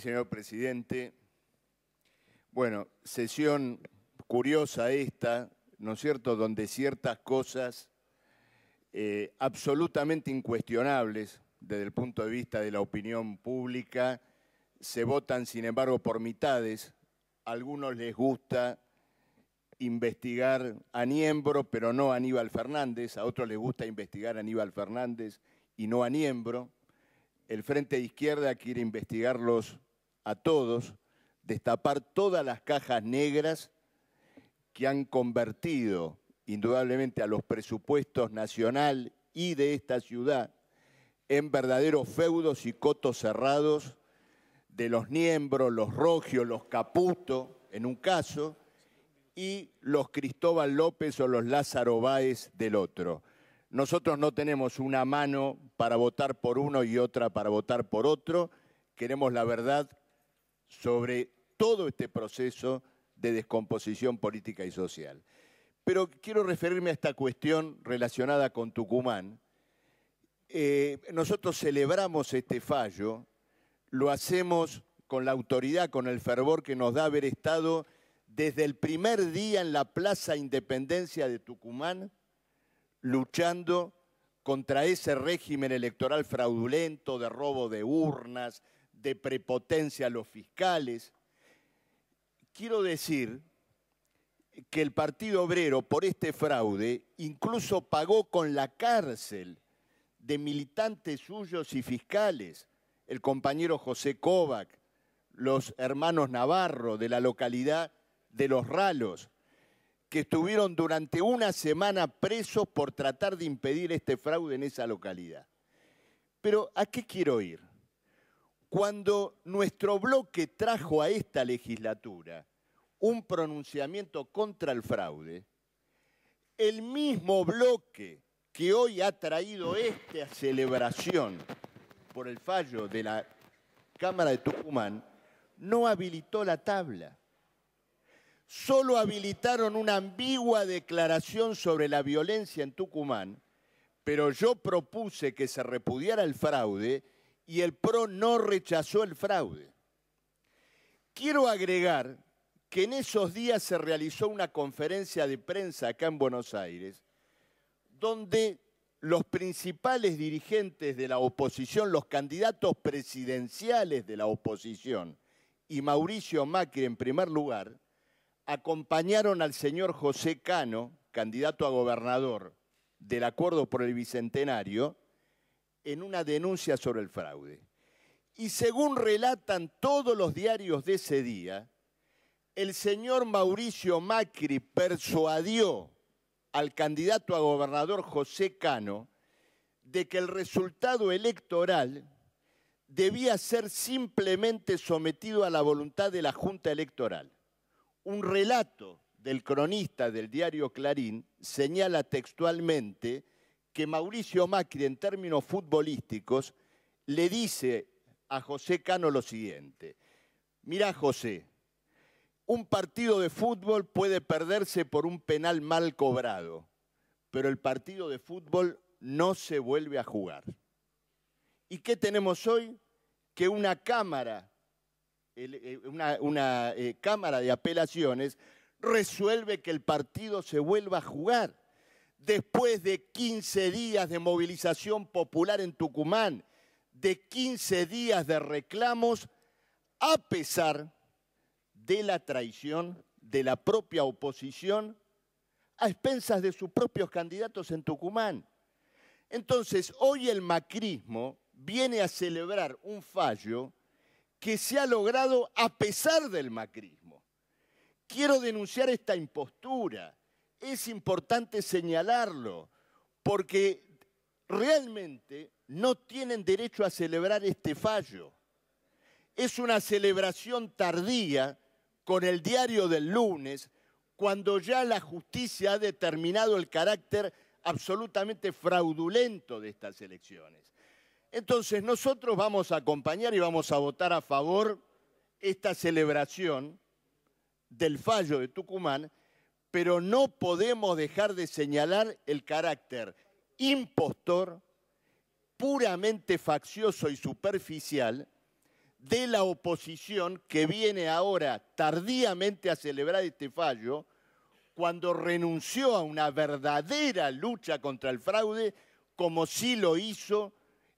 Señor presidente, bueno, sesión curiosa esta, ¿no es cierto?, donde ciertas cosas eh, absolutamente incuestionables desde el punto de vista de la opinión pública se votan, sin embargo, por mitades. A algunos les gusta investigar a Niembro, pero no a Aníbal Fernández, a otros les gusta investigar a Aníbal Fernández y no a Niembro. El Frente de Izquierda quiere investigar los a todos, destapar todas las cajas negras que han convertido indudablemente a los presupuestos nacional y de esta ciudad en verdaderos feudos y cotos cerrados de los Niembros, los Rogios, los Caputo, en un caso, y los Cristóbal López o los Lázaro Báez del otro. Nosotros no tenemos una mano para votar por uno y otra para votar por otro, queremos la verdad sobre todo este proceso de descomposición política y social. Pero quiero referirme a esta cuestión relacionada con Tucumán. Eh, nosotros celebramos este fallo, lo hacemos con la autoridad, con el fervor que nos da haber estado desde el primer día en la Plaza Independencia de Tucumán, luchando contra ese régimen electoral fraudulento de robo de urnas, de prepotencia a los fiscales. Quiero decir que el Partido Obrero por este fraude incluso pagó con la cárcel de militantes suyos y fiscales, el compañero José Kovac, los hermanos Navarro de la localidad de Los Ralos, que estuvieron durante una semana presos por tratar de impedir este fraude en esa localidad. Pero ¿a qué quiero ir? Cuando nuestro bloque trajo a esta legislatura un pronunciamiento contra el fraude, el mismo bloque que hoy ha traído esta celebración por el fallo de la Cámara de Tucumán, no habilitó la tabla. Solo habilitaron una ambigua declaración sobre la violencia en Tucumán, pero yo propuse que se repudiara el fraude y el PRO no rechazó el fraude. Quiero agregar que en esos días se realizó una conferencia de prensa acá en Buenos Aires, donde los principales dirigentes de la oposición, los candidatos presidenciales de la oposición y Mauricio Macri en primer lugar, acompañaron al señor José Cano, candidato a gobernador del acuerdo por el Bicentenario, en una denuncia sobre el fraude. Y según relatan todos los diarios de ese día, el señor Mauricio Macri persuadió al candidato a gobernador José Cano de que el resultado electoral debía ser simplemente sometido a la voluntad de la Junta Electoral. Un relato del cronista del diario Clarín señala textualmente que Mauricio Macri, en términos futbolísticos, le dice a José Cano lo siguiente. Mirá, José, un partido de fútbol puede perderse por un penal mal cobrado, pero el partido de fútbol no se vuelve a jugar. ¿Y qué tenemos hoy? Que una cámara, eh, una, eh, cámara de apelaciones, resuelve que el partido se vuelva a jugar después de 15 días de movilización popular en Tucumán, de 15 días de reclamos, a pesar de la traición de la propia oposición a expensas de sus propios candidatos en Tucumán. Entonces, hoy el macrismo viene a celebrar un fallo que se ha logrado a pesar del macrismo. Quiero denunciar esta impostura es importante señalarlo, porque realmente no tienen derecho a celebrar este fallo. Es una celebración tardía con el diario del lunes, cuando ya la justicia ha determinado el carácter absolutamente fraudulento de estas elecciones. Entonces nosotros vamos a acompañar y vamos a votar a favor esta celebración del fallo de Tucumán pero no podemos dejar de señalar el carácter impostor, puramente faccioso y superficial de la oposición que viene ahora tardíamente a celebrar este fallo, cuando renunció a una verdadera lucha contra el fraude, como sí lo hizo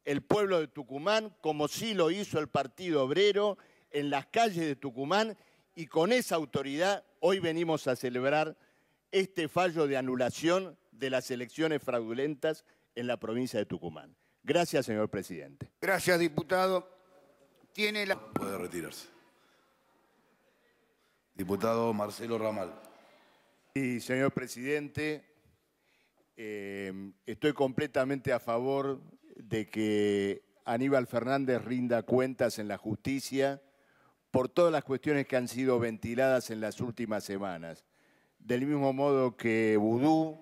el pueblo de Tucumán, como sí lo hizo el Partido Obrero en las calles de Tucumán y con esa autoridad hoy venimos a celebrar este fallo de anulación de las elecciones fraudulentas en la provincia de Tucumán. Gracias, señor presidente. Gracias, diputado. Tiene la... Puede retirarse. Diputado Marcelo Ramal. Sí, señor presidente, eh, estoy completamente a favor de que Aníbal Fernández rinda cuentas en la justicia por todas las cuestiones que han sido ventiladas en las últimas semanas. Del mismo modo que Vudú,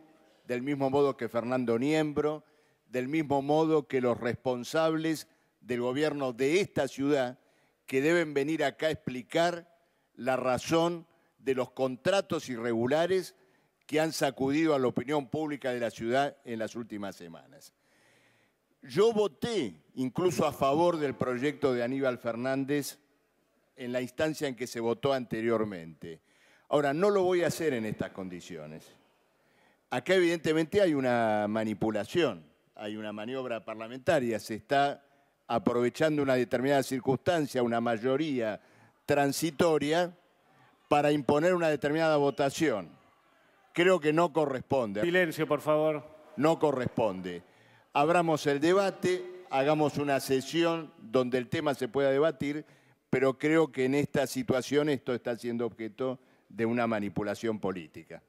del mismo modo que Fernando Niembro, del mismo modo que los responsables del gobierno de esta ciudad que deben venir acá a explicar la razón de los contratos irregulares que han sacudido a la opinión pública de la ciudad en las últimas semanas. Yo voté incluso a favor del proyecto de Aníbal Fernández en la instancia en que se votó anteriormente. Ahora, no lo voy a hacer en estas condiciones. Acá evidentemente hay una manipulación, hay una maniobra parlamentaria, se está aprovechando una determinada circunstancia, una mayoría transitoria, para imponer una determinada votación. Creo que no corresponde. Silencio, por favor. No corresponde. Abramos el debate, hagamos una sesión donde el tema se pueda debatir pero creo que en esta situación esto está siendo objeto de una manipulación política.